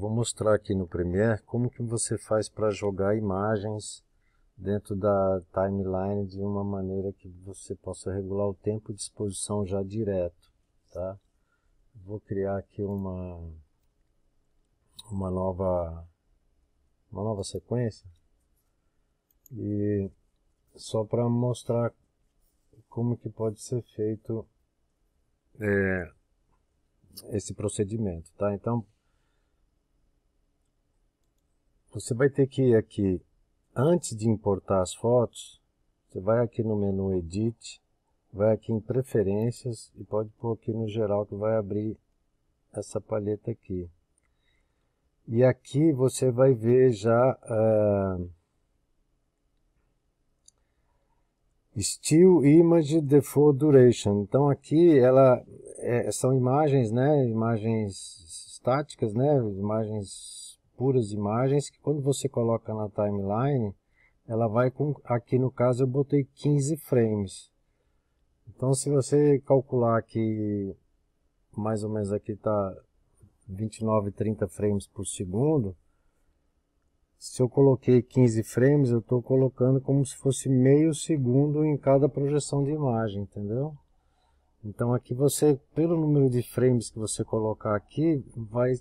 vou mostrar aqui no Premiere como que você faz para jogar imagens dentro da timeline de uma maneira que você possa regular o tempo de exposição já direto, tá? Vou criar aqui uma uma nova uma nova sequência e só para mostrar como que pode ser feito é, esse procedimento, tá? Então você vai ter que ir aqui, antes de importar as fotos, você vai aqui no menu Edit, vai aqui em Preferências e pode pôr aqui no geral que vai abrir essa palheta aqui. E aqui você vai ver já uh, eh, Still Image Default Duration. Então aqui ela é, são imagens, né? Imagens estáticas, né? Imagens puras imagens que quando você coloca na timeline, ela vai com, aqui no caso eu botei 15 frames. Então se você calcular que mais ou menos aqui está 29, 30 frames por segundo, se eu coloquei 15 frames, eu estou colocando como se fosse meio segundo em cada projeção de imagem, entendeu? Então aqui você, pelo número de frames que você colocar aqui, vai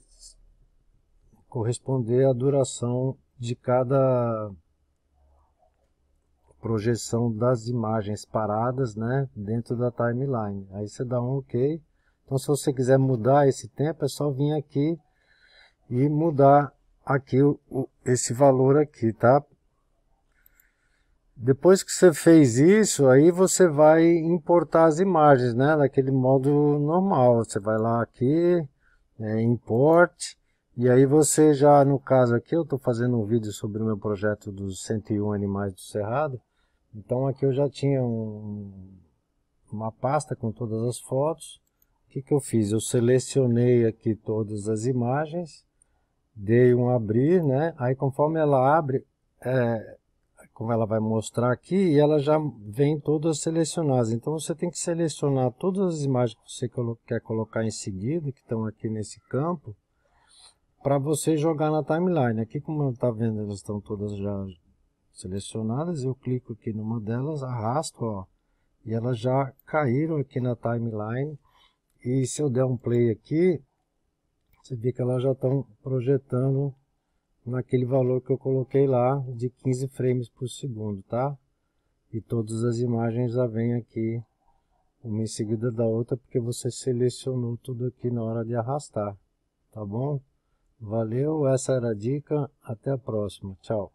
corresponder à duração de cada projeção das imagens paradas né, dentro da timeline. Aí você dá um OK. Então, se você quiser mudar esse tempo, é só vir aqui e mudar aqui o, esse valor aqui, tá? Depois que você fez isso, aí você vai importar as imagens, né? Daquele modo normal. Você vai lá aqui, é, import, e aí você já, no caso aqui, eu estou fazendo um vídeo sobre o meu projeto dos 101 animais do Cerrado. Então aqui eu já tinha um, uma pasta com todas as fotos. O que, que eu fiz? Eu selecionei aqui todas as imagens, dei um abrir, né? Aí conforme ela abre, é, como ela vai mostrar aqui, ela já vem todas selecionadas. Então você tem que selecionar todas as imagens que você quer colocar em seguida, que estão aqui nesse campo, para você jogar na timeline. Aqui, como está vendo, elas estão todas já selecionadas. Eu clico aqui numa delas, arrasto, ó, e elas já caíram aqui na timeline. E se eu der um play aqui, você vê que elas já estão projetando naquele valor que eu coloquei lá de 15 frames por segundo, tá? E todas as imagens já vêm aqui uma em seguida da outra porque você selecionou tudo aqui na hora de arrastar, tá bom? Valeu, essa era a dica. Até a próxima. Tchau.